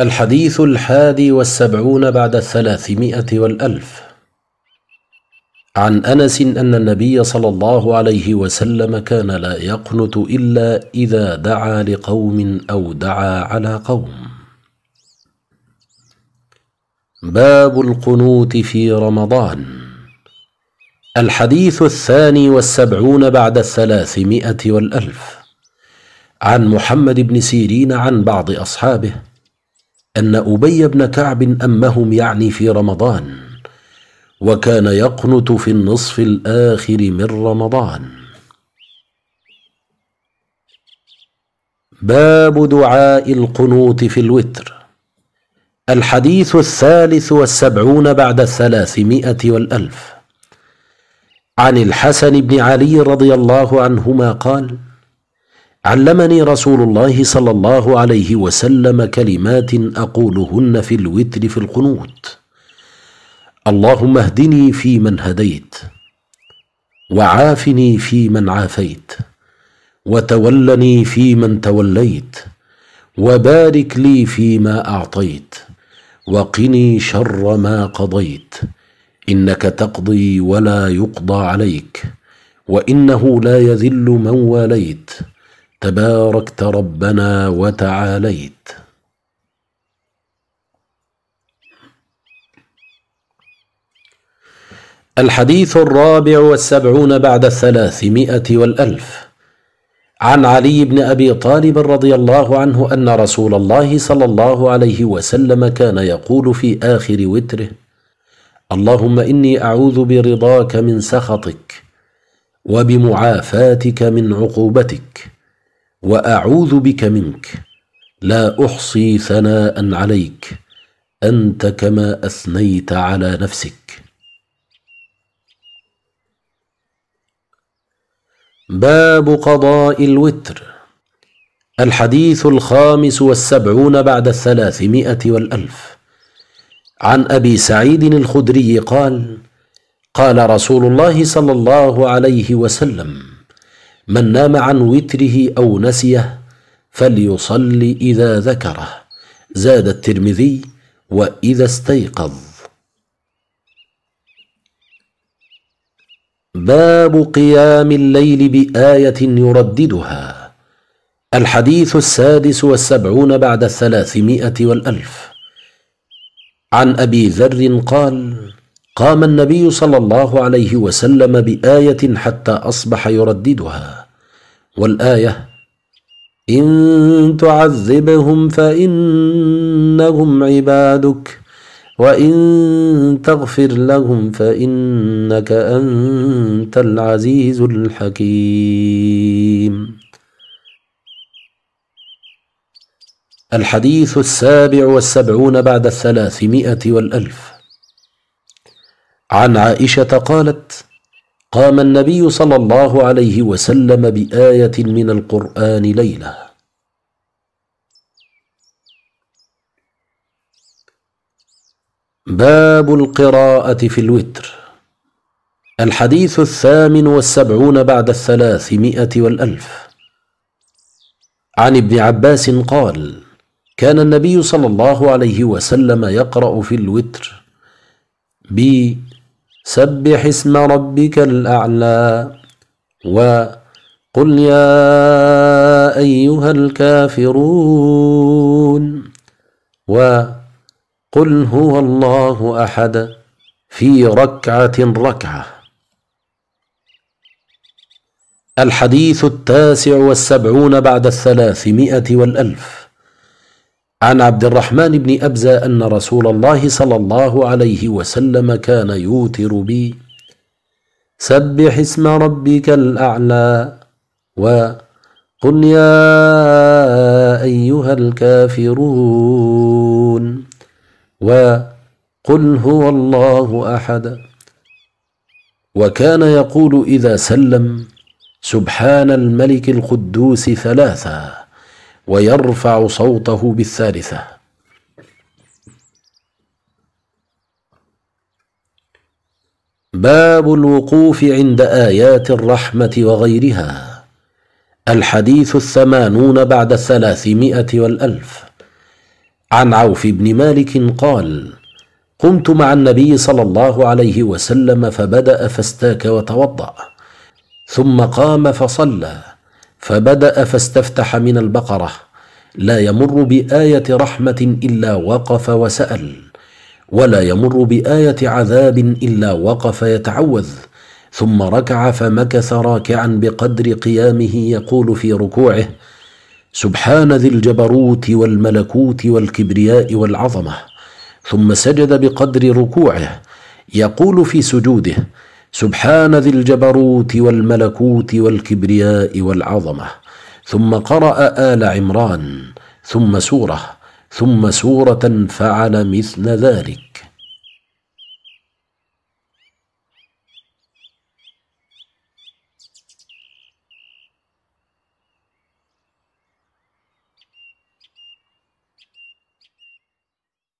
الحديث الحادي والسبعون بعد الثلاثمائة والألف عن أنس أن النبي صلى الله عليه وسلم كان لا يقنت إلا إذا دعا لقوم أو دعا على قوم باب القنوت في رمضان الحديث الثاني والسبعون بعد الثلاثمائة والألف عن محمد بن سيرين عن بعض أصحابه ان ابي بن كعب امهم يعني في رمضان وكان يقنت في النصف الاخر من رمضان باب دعاء القنوت في الوتر الحديث الثالث والسبعون بعد الثلاثمائه والالف عن الحسن بن علي رضي الله عنهما قال علمني رسول الله صلى الله عليه وسلم كلمات اقولهن في الوتر في القنوت اللهم اهدني فيمن هديت وعافني فيمن عافيت وتولني فيمن توليت وبارك لي فيما اعطيت وقني شر ما قضيت انك تقضي ولا يقضى عليك وانه لا يذل من واليت تباركت ربنا وتعاليت الحديث الرابع والسبعون بعد الثلاثمائة والألف عن علي بن أبي طالب رضي الله عنه أن رسول الله صلى الله عليه وسلم كان يقول في آخر وتره اللهم إني أعوذ برضاك من سخطك وبمعافاتك من عقوبتك واعوذ بك منك لا احصي ثناء عليك انت كما اثنيت على نفسك باب قضاء الوتر الحديث الخامس والسبعون بعد الثلاثمائه والالف عن ابي سعيد الخدري قال قال رسول الله صلى الله عليه وسلم من نام عن وتره أو نسيه فليصلي إذا ذكره زاد الترمذي وإذا استيقظ باب قيام الليل بآية يرددها الحديث السادس والسبعون بعد الثلاثمائة والألف عن أبي ذر قال قام النبي صلى الله عليه وسلم بآية حتى أصبح يرددها والآية إن تعذبهم فإنهم عبادك وإن تغفر لهم فإنك أنت العزيز الحكيم الحديث السابع والسبعون بعد الثلاثمائة والألف عن عائشة قالت قام النبي صلى الله عليه وسلم بايه من القران ليله باب القراءه في الوتر الحديث الثامن والسبعون بعد الثلاثمائه والالف عن ابن عباس قال كان النبي صلى الله عليه وسلم يقرا في الوتر ب سبح اسم ربك الأعلى وقل يا أيها الكافرون وقل هو الله أحد في ركعة ركعة الحديث التاسع والسبعون بعد الثلاثمائة والألف عن عبد الرحمن بن أبزة أن رسول الله صلى الله عليه وسلم كان يوتر بي سبح اسم ربك الأعلى وقل يا أيها الكافرون وقل هو الله أحد وكان يقول إذا سلم سبحان الملك القدوس ثلاثاً ويرفع صوته بالثالثة باب الوقوف عند آيات الرحمة وغيرها الحديث الثمانون بعد الثلاثمائة والألف عن عوف بن مالك قال قمت مع النبي صلى الله عليه وسلم فبدأ فاستاك وتوضأ ثم قام فصلى فبدا فاستفتح من البقره لا يمر بايه رحمه الا وقف وسال ولا يمر بايه عذاب الا وقف يتعوذ ثم ركع فمكث راكعا بقدر قيامه يقول في ركوعه سبحان ذي الجبروت والملكوت والكبرياء والعظمه ثم سجد بقدر ركوعه يقول في سجوده سبحان ذي الجبروت والملكوت والكبرياء والعظمه ثم قرا ال عمران ثم سوره ثم سوره فعل مثل ذلك